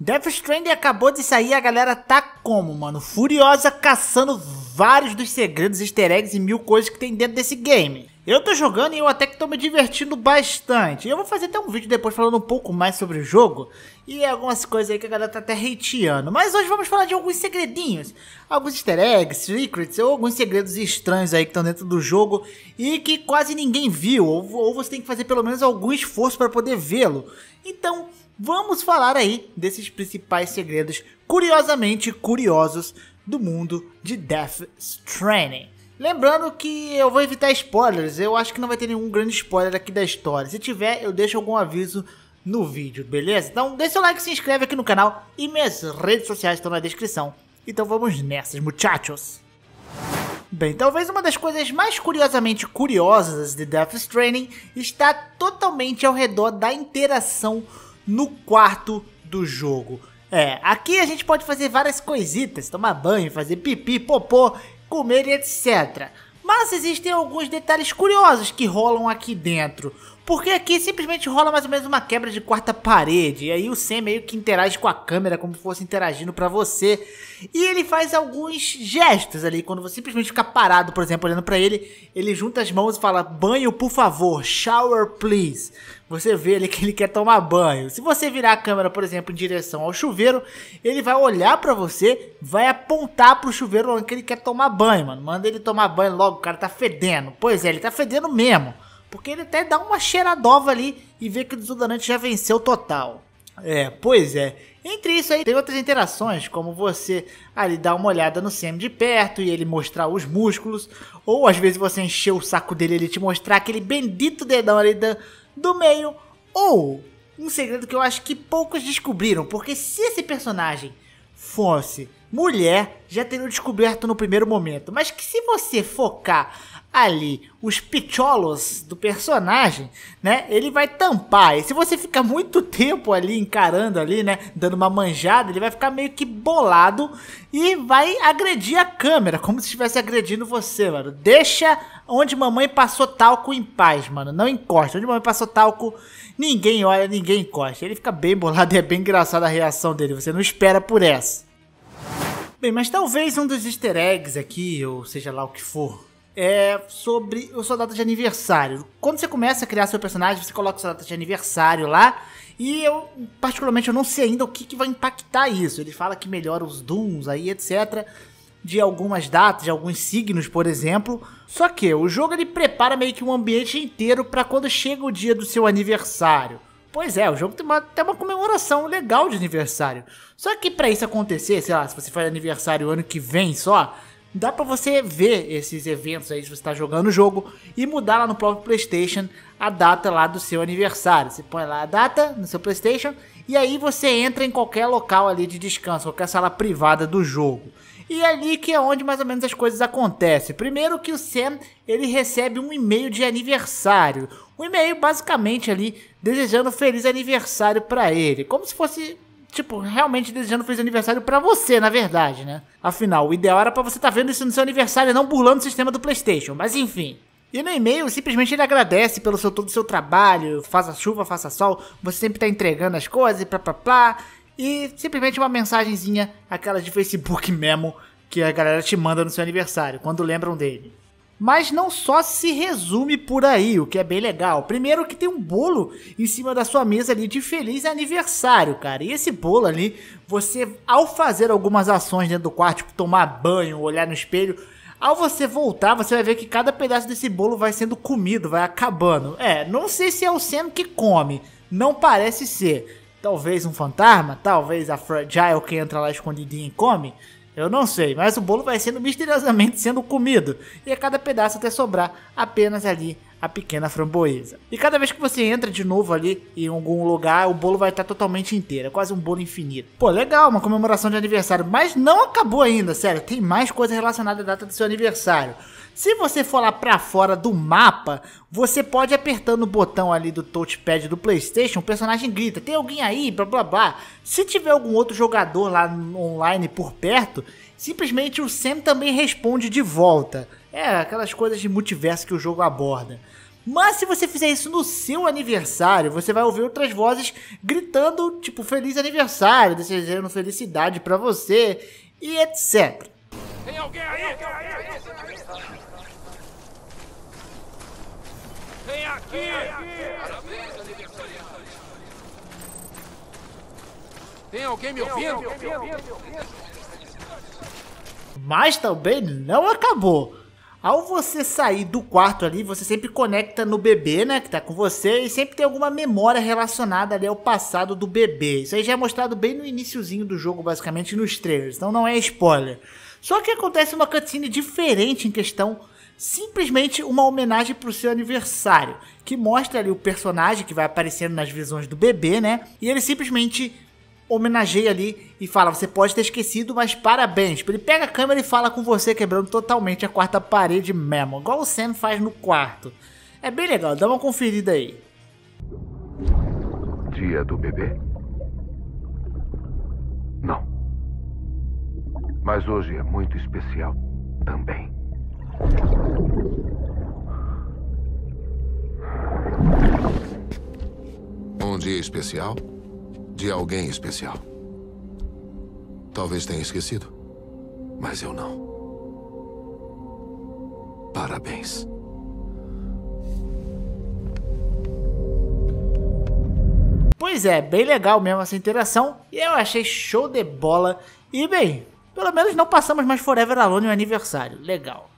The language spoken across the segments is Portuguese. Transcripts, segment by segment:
Death Stranding acabou de sair a galera tá como, mano? Furiosa caçando vários dos segredos, easter eggs e mil coisas que tem dentro desse game. Eu tô jogando e eu até que tô me divertindo bastante. Eu vou fazer até um vídeo depois falando um pouco mais sobre o jogo e algumas coisas aí que a galera tá até hateando. Mas hoje vamos falar de alguns segredinhos, alguns easter eggs, secrets ou alguns segredos estranhos aí que estão dentro do jogo e que quase ninguém viu, ou, ou você tem que fazer pelo menos algum esforço para poder vê-lo. Então, vamos falar aí desses principais segredos curiosamente curiosos do mundo de Death Stranding. Lembrando que eu vou evitar spoilers, eu acho que não vai ter nenhum grande spoiler aqui da história. Se tiver, eu deixo algum aviso no vídeo, beleza? Então deixa seu like, se inscreve aqui no canal e minhas redes sociais estão na descrição. Então vamos nessas, muchachos! Bem, talvez uma das coisas mais curiosamente curiosas de Death Stranding está totalmente ao redor da interação no quarto do jogo. É, aqui a gente pode fazer várias coisitas, tomar banho, fazer pipi, popô, comer e etc. Mas existem alguns detalhes curiosos que rolam aqui dentro. Porque aqui simplesmente rola mais ou menos uma quebra de quarta parede. E aí o Sam meio que interage com a câmera como se fosse interagindo para você. E ele faz alguns gestos ali. Quando você simplesmente fica parado, por exemplo, olhando para ele, ele junta as mãos e fala: banho, por favor, shower, please. Você vê ali que ele quer tomar banho. Se você virar a câmera, por exemplo, em direção ao chuveiro, ele vai olhar para você, vai apontar pro chuveiro onde ele quer tomar banho, mano. Manda ele tomar banho logo, o cara tá fedendo. Pois é, ele tá fedendo mesmo. Porque ele até dá uma cheiradova ali e vê que o desodorante já venceu total. É, pois é. Entre isso aí, tem outras interações, como você ali dar uma olhada no Sam de perto e ele mostrar os músculos, ou às vezes você encher o saco dele e ele te mostrar aquele bendito dedão ali do, do meio, ou um segredo que eu acho que poucos descobriram, porque se esse personagem fosse mulher já teriam descoberto no primeiro momento, mas que se você focar ali os picholos do personagem, né? Ele vai tampar. E se você ficar muito tempo ali encarando ali, né, dando uma manjada, ele vai ficar meio que bolado e vai agredir a câmera, como se estivesse agredindo você, mano. Deixa onde mamãe passou talco em paz, mano. Não encosta. Onde mamãe passou talco, ninguém olha, ninguém encosta. Ele fica bem bolado e é bem engraçada a reação dele. Você não espera por essa. Bem, mas talvez um dos easter eggs aqui, ou seja lá o que for, é sobre a sua data de aniversário. Quando você começa a criar seu personagem, você coloca sua data de aniversário lá. E eu, particularmente, eu não sei ainda o que, que vai impactar isso. Ele fala que melhora os dooms aí, etc. De algumas datas, de alguns signos, por exemplo. Só que o jogo ele prepara meio que um ambiente inteiro para quando chega o dia do seu aniversário. Pois é, o jogo tem uma, uma comemoração legal de aniversário. Só que para isso acontecer, sei lá, se você faz aniversário ano que vem só, dá para você ver esses eventos aí se você está jogando o jogo e mudar lá no próprio PlayStation a data lá do seu aniversário. Você põe lá a data no seu PlayStation e aí você entra em qualquer local ali de descanso, qualquer sala privada do jogo. E é ali que é onde mais ou menos as coisas acontecem. Primeiro que o Sam, ele recebe um e-mail de aniversário. Um e-mail basicamente ali desejando feliz aniversário para ele, como se fosse tipo, realmente desejando feliz aniversário para você, na verdade, né? Afinal, o ideal era para você estar tá vendo isso no seu aniversário, não burlando o sistema do PlayStation, mas enfim. E no e-mail, simplesmente ele agradece pelo seu todo o seu trabalho, faça chuva, faça sol, você sempre tá entregando as coisas e plá plá plá e simplesmente uma mensagenzinha, aquela de Facebook mesmo, que a galera te manda no seu aniversário, quando lembram dele. Mas não só se resume por aí, o que é bem legal. Primeiro que tem um bolo em cima da sua mesa ali de feliz aniversário, cara. E esse bolo ali, você ao fazer algumas ações dentro do quarto, tipo tomar banho, olhar no espelho, ao você voltar, você vai ver que cada pedaço desse bolo vai sendo comido, vai acabando. É, não sei se é o Sam que come, não parece ser. Talvez um fantasma, talvez a Fragile que entra lá escondidinha e come. Eu não sei, mas o bolo vai sendo misteriosamente sendo comido e a cada pedaço até sobrar apenas ali a pequena framboesa. E cada vez que você entra de novo ali em algum lugar, o bolo vai estar totalmente inteiro, é quase um bolo infinito. Pô, legal, uma comemoração de aniversário, mas não acabou ainda, sério, tem mais coisa relacionada à data do seu aniversário. Se você for lá para fora do mapa, você pode apertando o botão ali do touchpad do PlayStation, o personagem grita: "Tem alguém aí?", blá blá blá. Se tiver algum outro jogador lá online por perto, simplesmente o Sam também responde de volta. É, aquelas coisas de multiverso que o jogo aborda. Mas se você fizer isso no seu aniversário, você vai ouvir outras vozes gritando, tipo, feliz aniversário, desejando felicidade para você e etc. Tem alguém aí? Vem aqui! vem Tem alguém me ouvindo? Tem alguém me ouvindo? mas também não acabou. Ao você sair do quarto ali, você sempre conecta no bebê, né, que tá com você, e sempre tem alguma memória relacionada ali ao passado do bebê. Isso aí já é mostrado bem no iníciozinho do jogo, basicamente, nos trailers, então não é spoiler. Só que acontece uma cutscene diferente em questão, simplesmente uma homenagem pro seu aniversário, que mostra ali o personagem que vai aparecendo nas visões do bebê, né, e ele simplesmente homenageia ali e fala: Você pode ter esquecido, mas parabéns. Ele pega a câmera e fala com você, quebrando totalmente a quarta parede mesmo, igual o Sam faz no quarto. É bem legal, dá uma conferida aí. Dia do bebê? Não. Mas hoje é muito especial também. Um dia especial? de alguém especial. Talvez tenha esquecido, mas eu não. Parabéns. Pois é, bem legal mesmo essa interação. E eu achei show de bola. E bem, pelo menos não passamos mais Forever Alone no aniversário. Legal.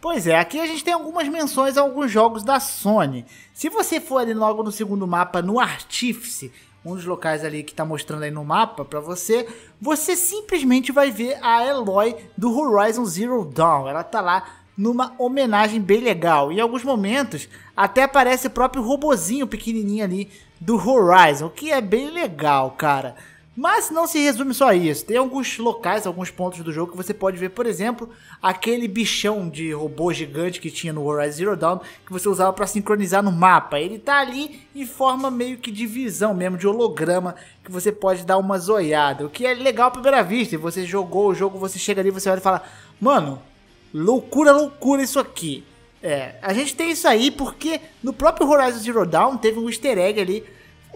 Pois é, aqui a gente tem algumas menções a alguns jogos da Sony. Se você for ali logo no segundo mapa, no Artífice, um dos locais ali que tá mostrando aí no mapa para você, você simplesmente vai ver a Eloy do Horizon Zero Dawn. Ela tá lá numa homenagem bem legal. Em alguns momentos até aparece o próprio robozinho pequenininho ali do Horizon, o que é bem legal, cara. Mas não se resume só a isso. Tem alguns locais, alguns pontos do jogo que você pode ver, por exemplo, aquele bichão de robô gigante que tinha no Horizon Zero Dawn que você usava para sincronizar no mapa. Ele tá ali em forma meio que de visão mesmo, de holograma, que você pode dar uma zoiada. O que é legal à primeira vista. Você jogou o jogo, você chega ali, você olha e fala: "Mano, loucura, loucura isso aqui". É, a gente tem isso aí porque no próprio Horizon Zero Dawn teve um easter egg ali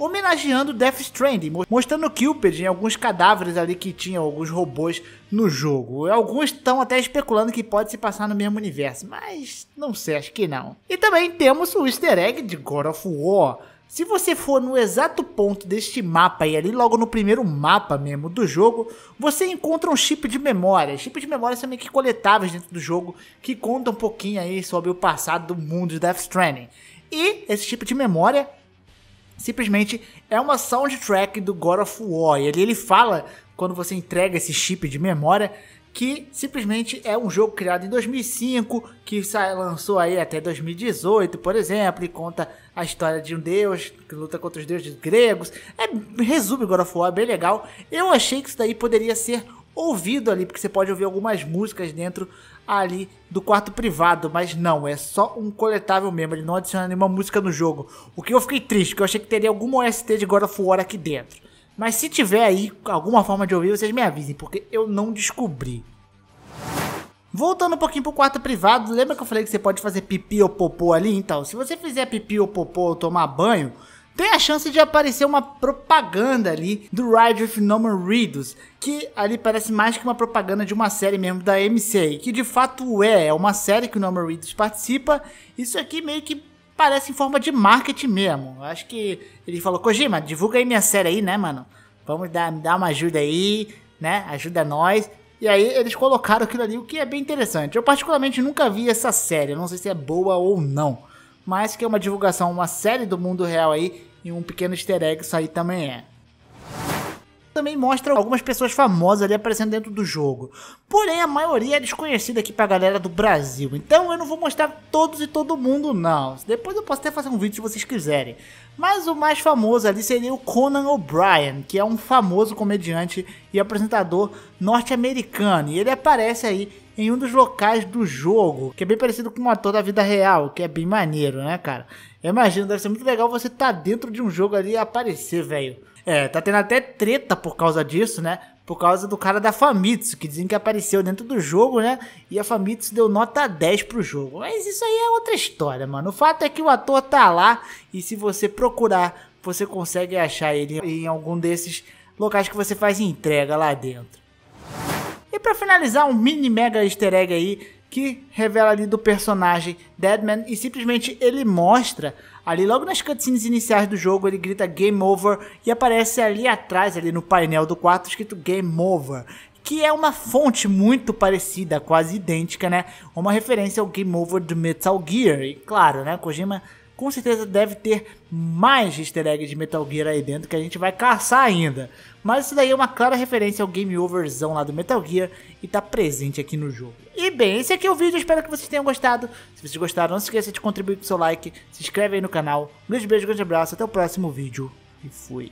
homenageando Death Stranding, mostrando Cupid em alguns cadáveres ali que tinham alguns robôs no jogo. Alguns estão até especulando que pode se passar no mesmo universo, mas não sei, acho que não. E também temos o easter egg de God of War. Se você for no exato ponto deste mapa e ali logo no primeiro mapa mesmo do jogo, você encontra um chip de memória. Chip de memória são meio que coletáveis dentro do jogo que conta um pouquinho aí sobre o passado do mundo de Death Stranding. E esse chip de memória simplesmente é uma soundtrack do God of War. E ele, ele fala, quando você entrega esse chip de memória, que simplesmente é um jogo criado em 2005, que lançou aí até 2018, por exemplo, e conta a história de um deus que luta contra os deuses gregos. É, resume God of War, é bem legal. Eu achei que isso daí poderia ser ouvido ali, porque você pode ouvir algumas músicas dentro ali do quarto privado, mas não, é só um coletável mesmo, ele não adiciona nenhuma música no jogo. O que eu fiquei triste, porque eu achei que teria alguma OST de God of War aqui dentro. Mas se tiver aí alguma forma de ouvir, vocês me avisem, porque eu não descobri. Voltando um pouquinho pro quarto privado, lembra que eu falei que você pode fazer pipi ou popô ali? Então, se você fizer pipi ou popô ou tomar banho, tem a chance de aparecer uma propaganda ali do Ride with Norman Reedus, que ali parece mais que uma propaganda de uma série mesmo da MCA, que de fato é, é uma série que o Norman Reedus participa. Isso aqui meio que parece em forma de marketing mesmo. Acho que ele falou: Kojima, divulga aí minha série aí, né, mano? Vamos dar, dar uma ajuda aí, né? Ajuda nós. E aí eles colocaram aquilo ali, o que é bem interessante. Eu particularmente nunca vi essa série, não sei se é boa ou não mas que é uma divulgação, uma série do mundo real aí, e um pequeno easter egg isso aí também é. Também mostra algumas pessoas famosas ali aparecendo dentro do jogo. Porém, a maioria é desconhecida aqui pra galera do Brasil. Então eu não vou mostrar todos e todo mundo, não. Depois eu posso até fazer um vídeo se vocês quiserem. Mas o mais famoso ali seria o Conan O'Brien, que é um famoso comediante e apresentador norte-americano. E ele aparece aí em um dos locais do jogo, que é bem parecido com um ator da vida real, que é bem maneiro, né, cara? Eu imagino, deve ser muito legal você tá dentro de um jogo ali e aparecer, velho. É, tá tendo até treta por causa disso, né? Por causa do cara da Famitsu, que dizem que apareceu dentro do jogo, né? E a Famitsu deu nota 10 pro jogo. Mas isso aí é outra história, mano. O fato é que o ator tá lá e se você procurar, você consegue achar ele em algum desses locais que você faz entrega lá dentro. E para finalizar, um mini mega easter egg aí que revela ali do personagem Deadman e simplesmente ele mostra ali logo nas cutscenes iniciais do jogo ele grita Game Over e aparece ali atrás ali no painel do quarto, escrito Game Over que é uma fonte muito parecida, quase idêntica, né? Uma referência ao Game Over do Metal Gear. E claro, né, Kojima com certeza deve ter mais easter eggs de Metal Gear aí dentro que a gente vai caçar ainda. Mas isso daí é uma clara referência ao Game Overzão lá do Metal Gear e tá presente aqui no jogo. E bem, esse aqui é o vídeo, espero que vocês tenham gostado. Se vocês gostaram, não se esqueça de contribuir com seu like, se inscreve aí no canal. Um grande beijo, grande abraço, até o próximo vídeo e fui.